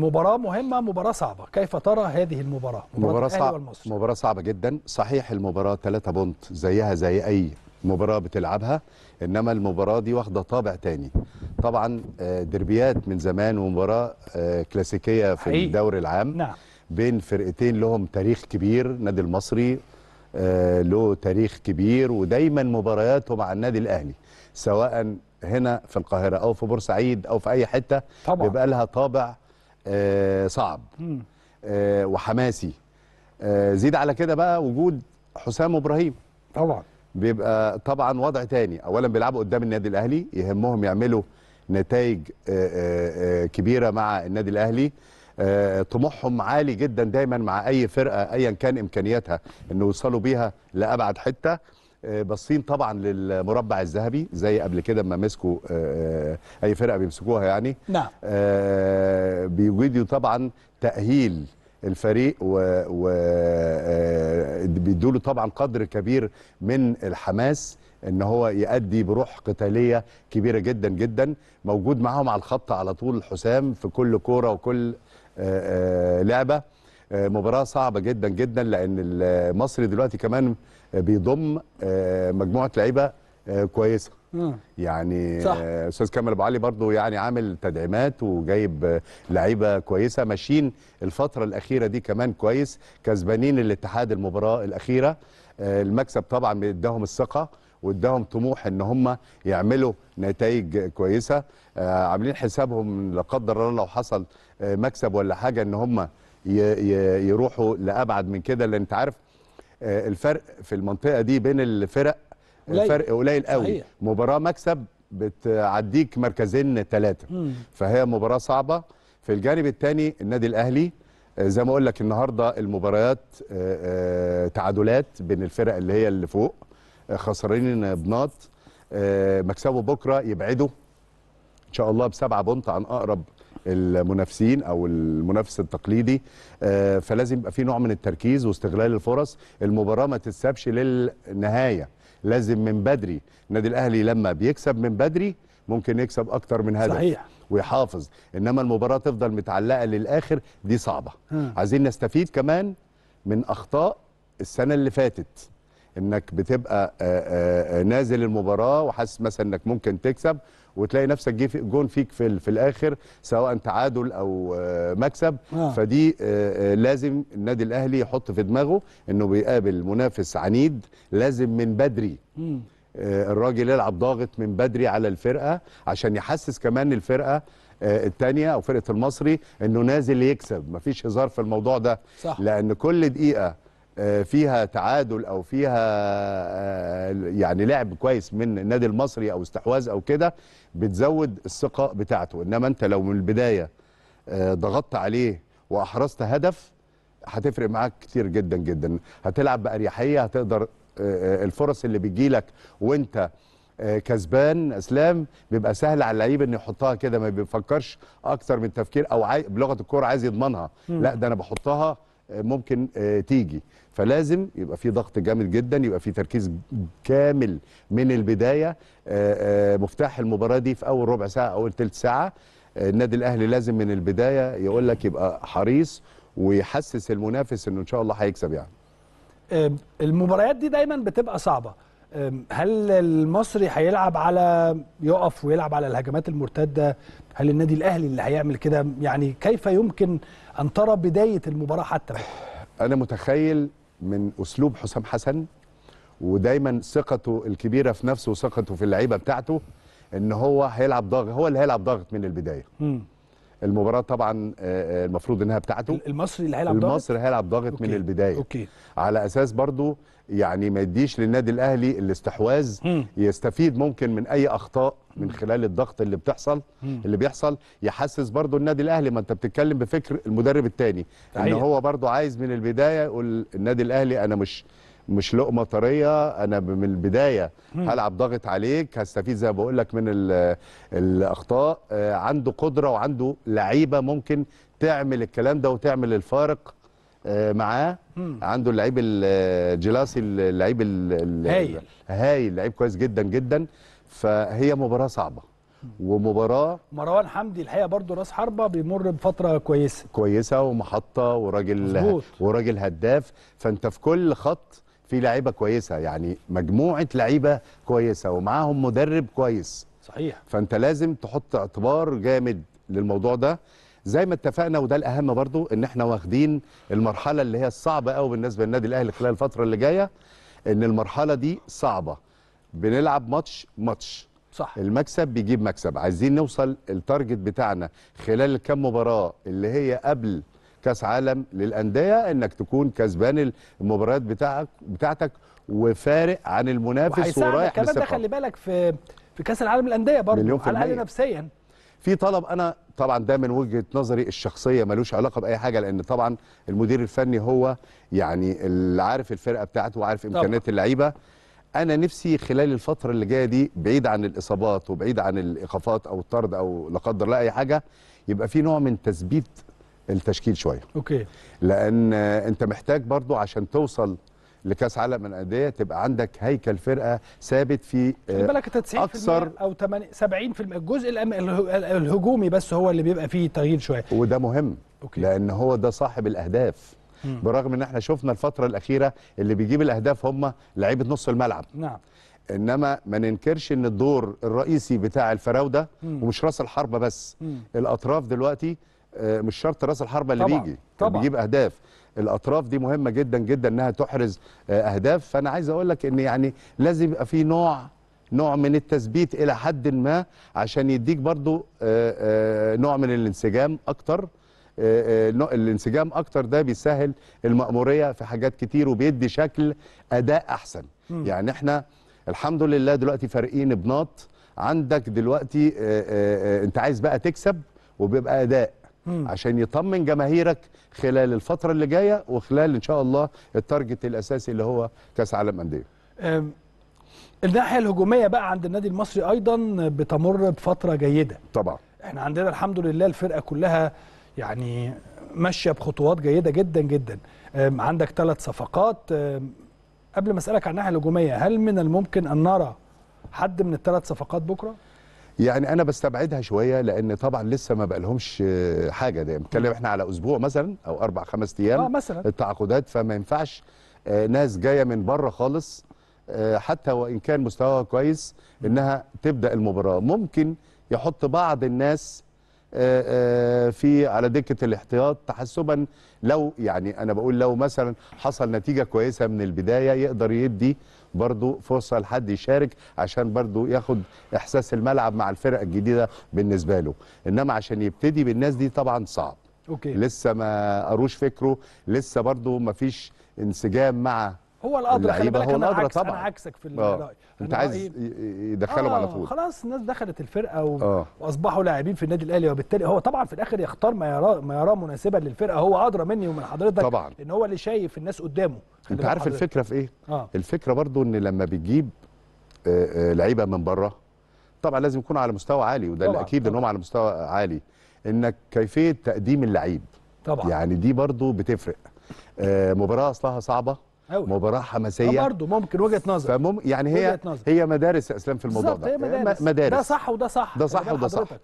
مباراة مهمة مباراة صعبة كيف ترى هذه المباراة مباراة, مباراة صعبة والمصر. مباراة صعبة جدا صحيح المباراة 3 بونت زيها زي أي مباراة بتلعبها إنما المباراة دي واخدة طابع تاني طبعا آه، دربيات من زمان ومباراة آه، كلاسيكية في حقيقي. الدوري العام نعم. بين فرقتين لهم تاريخ كبير نادي المصري آه، له تاريخ كبير ودايما مبارياته مع النادي الأهلي سواء هنا في القاهرة أو في بورسعيد أو في أي حتة طبعا. بيبقى لها طابع آه، صعب آه، وحماسي آه، زيد على كده بقى وجود حسام ابراهيم طبعا بيبقى طبعا وضع تاني اولا بيلعبوا قدام النادي الاهلي يهمهم يعملوا نتائج كبيره مع النادي الاهلي طموحهم عالي جدا دايما مع اي فرقه ايا كان امكانياتها انه يوصلوا بيها لابعد حته باصين طبعا للمربع الذهبي زي قبل كده اما مسكوا آه، آه، اي فرقه بيمسكوها يعني نعم آه، بيجيدوا طبعا تاهيل الفريق و, و... بيدوا له طبعا قدر كبير من الحماس ان هو يأدي بروح قتاليه كبيره جدا جدا موجود معاهم على الخط على طول حسام في كل كوره وكل لعبه مباراه صعبه جدا جدا لان المصري دلوقتي كمان بيضم آه، مجموعه لعيبه آه، كويسه آه. يعني صح. استاذ كامل ابو علي برضه يعني عامل تدعيمات وجايب لعيبه كويسه ماشيين الفتره الاخيره دي كمان كويس كسبانين الاتحاد المباراه الاخيره المكسب طبعا اداهم الثقه واداهم طموح ان هم يعملوا نتائج كويسه عاملين حسابهم لا قدر الله لو حصل مكسب ولا حاجه ان هم يروحوا لابعد من كده لان انت عارف آه، الفرق في المنطقه دي بين الفرق آه، قليل. الفرق قليل قوي صحيح. مباراه مكسب بتعديك مركزين ثلاثه فهي مباراه صعبه في الجانب الثاني النادي الاهلي آه، زي ما اقول لك النهارده المباريات تعادلات بين الفرق اللي هي اللي فوق خسرانين بناط مكسبه بكره يبعده ان شاء الله بسبعه بونت عن اقرب المنافسين او المنافس التقليدي آه، فلازم يبقى في نوع من التركيز واستغلال الفرص المباراه ما تتسابش للنهايه لازم من بدري النادي الاهلي لما بيكسب من بدري ممكن يكسب اكتر من هدف صحيح. ويحافظ انما المباراه تفضل متعلقه للاخر دي صعبه ها. عايزين نستفيد كمان من اخطاء السنه اللي فاتت انك بتبقى آآ آه، آآ آه، نازل المباراه وحاسس مثلا انك ممكن تكسب وتلاقي نفسك جه جون فيك في, في الاخر سواء تعادل او آه، مكسب آه. فدي آه، آه، لازم النادي الاهلي يحط في دماغه انه بيقابل منافس عنيد لازم من بدري الراجل يلعب ضاغط من بدري على الفرقه عشان يحسس كمان الفرقه الثانيه او فرقه المصري انه نازل يكسب مفيش هزار في الموضوع ده صح. لان كل دقيقه آه، فيها تعادل او فيها آه، يعني لعب كويس من النادي المصري او استحواذ او كده بتزود الثقه بتاعته انما انت لو من البدايه آه، ضغطت عليه واحرزت هدف هتفرق معاك كتير جدا جدا هتلعب باريحيه هتقدر الفرص اللي بتجيلك وانت كسبان اسلام بيبقى سهل على اللعيب ان يحطها كده ما بيفكرش اكتر من تفكير او بلغه الكوره عايز يضمنها لا ده انا بحطها ممكن آه، تيجي فلازم يبقى في ضغط جامد جدا يبقى في تركيز كامل من البدايه آه، آه، مفتاح المباراه دي في اول ربع ساعه اول ثلث ساعه النادي الاهلي لازم من البدايه يقول لك يبقى حريص ويحسس المنافس انه ان شاء الله هيكسب يعني المباريات دي دايما بتبقى صعبه هل المصري هيلعب على يقف ويلعب على الهجمات المرتده هل النادي الاهلي اللي هيعمل كده يعني كيف يمكن ان ترى بدايه المباراه حتى انا متخيل من اسلوب حسام حسن ودايما ثقته الكبيره في نفسه وثقته في اللعيبه بتاعته ان هو هيلعب ضغط هو اللي هيلعب ضغط من البدايه م. المباراه طبعا آه، آه، المفروض انها بتاعته المصري اللي هيلعب ضاغط المصري هيلعب ضاغط من البدايه أوكي. على اساس برضو يعني ما يديش للنادي الاهلي الاستحواذ يستفيد ممكن من اي اخطاء من خلال الضغط اللي بتحصل مم. اللي بيحصل يحسس برضو النادي الاهلي ما انت بتتكلم بفكر المدرب الثاني ان هو برضو عايز من البدايه يقول النادي الاهلي انا مش مش لقمه طريه انا من البدايه هلعب ضاغط عليك هستفيد زي ما بقول لك من الاخطاء آه، عنده قدره وعنده لعيبه ممكن تعمل الكلام ده وتعمل الفارق آه، معاه عنده اللعيب الجلاسي آه، اللعيب هايل هايل لعيب كويس جدا جدا فهي مباراه صعبه ومباراه مروان حمدي الحقيقه برضه راس حربه بيمر بفتره كويسه كويسه ومحطه وراجل وراجل هداف فانت في كل خط في لعيبه كويسه يعني مجموعه لعيبه كويسه ومعاهم مدرب كويس صحيح فانت لازم تحط اعتبار جامد للموضوع ده زي ما اتفقنا وده الاهم برضو ان احنا واخدين المرحله اللي هي الصعبه قوي بالنسبه للنادي الاهلي خلال الفتره اللي جايه ان المرحله دي صعبه بنلعب ماتش ماتش صح المكسب بيجيب مكسب عايزين نوصل التارجت بتاعنا خلال الكام مباراه اللي هي قبل كاس عالم للانديه انك تكون كسبان المباريات بتاعك بتاعتك وفارق عن المنافس ورايح كمان ده خلي بالك في في كاس العالم للانديه برضه على الاقل نفسيا في طلب انا طبعا ده من وجهه نظري الشخصيه ملوش علاقه باي حاجه لان طبعا المدير الفني هو يعني اللي عارف الفرقه بتاعته وعارف امكانيات اللعيبه انا نفسي خلال الفتره اللي جايه دي بعيد عن الاصابات وبعيد عن الايقافات او الطرد او لا قدر الله اي حاجه يبقى في نوع من تثبيت التشكيل شويه اوكي لان انت محتاج برضو عشان توصل لكاس عالم الانديه تبقى عندك هيكل فرقه ثابت في آه، بالك 90% اكثر او 70% الجزء الهجومي بس هو اللي بيبقى فيه تغيير شويه وده مهم أوكي. لان هو ده صاحب الاهداف برغم ان احنا شفنا الفتره الاخيره اللي بيجيب الاهداف هم لعيبه نص الملعب نعم انما ما ننكرش ان الدور الرئيسي بتاع الفراوده ومش راس الحربه بس مم. الاطراف دلوقتي آه، مش شرط راس الحربه اللي طبعًا بيجي طبعًا بيجيب اهداف الاطراف دي مهمه جدا جدا انها تحرز آه، اهداف فانا عايز اقول لك ان يعني لازم يبقى في نوع نوع من التثبيت الى حد ما عشان يديك برضو آه، نوع من الانسجام اكتر الانسجام اكتر ده بيسهل المأمورية في حاجات كتير وبيدي شكل اداء احسن م. يعني احنا الحمد لله دلوقتي فارقين بناط عندك دلوقتي انت عايز بقى تكسب وبيبقى اداء مم. عشان يطمن جماهيرك خلال الفترة اللي جاية وخلال إن شاء الله التارجت الأساسي اللي هو كأس عالم أندية الناحية الهجومية بقى عند النادي المصري أيضا بتمر بفترة جيدة طبعا احنا عندنا الحمد لله الفرقة كلها يعني ماشية بخطوات جيدة جدا جدا عندك ثلاث صفقات قبل ما أسألك عن الناحية الهجومية هل من الممكن أن نرى حد من الثلاث صفقات بكرة؟ يعني انا بستبعدها شويه لان طبعا لسه ما بقالهمش آه، حاجه ده بنتكلم احنا على اسبوع مثلا او اربع خمس ايام آه مثلا التعاقدات فما ينفعش آه، ناس جايه من بره خالص آه، حتى وان كان مستواها كويس انها تبدا المباراه ممكن يحط بعض الناس آه، آه، في على دكه الاحتياط تحسبا لو يعني انا بقول لو مثلا حصل نتيجه كويسه من البدايه يقدر يدي برضو فرصه لحد يشارك عشان برضو ياخد احساس الملعب مع الفرق الجديده بالنسبه له انما عشان يبتدي بالناس دي طبعا صعب أوكي. لسه ما قروش فكره لسه برضو ما فيش انسجام مع هو الادرى خلي بالك هو انا طبعا. انا عكسك في الراي آه. انت عايز إيه، يدخلهم آه على طول خلاص الناس دخلت الفرقه و... آه. واصبحوا لاعبين في النادي الاهلي وبالتالي هو طبعا في الاخر يختار ما يراه ما يراه مناسبا للفرقه هو ادرى مني ومن حضرتك طبعا ان هو اللي شايف الناس قدامه انت عارف حضرتك. الفكره في ايه؟ آه. الفكره برضو ان لما بتجيب آه، لعيبه من بره طبعا لازم يكونوا على مستوى عالي وده طبعًا. الاكيد هم على مستوى عالي انك كيفيه تقديم اللعيب طبعا يعني دي برضو بتفرق مباراه اصلها صعبه أوي. مباراه حماسيه آه، برضه ممكن وجهه نظر فمم يعني هي نظر. هي مدارس يا اسلام في الموضوع ده هي مدارس. يعني مدارس ده صح وده صح ده صح يعني وده صح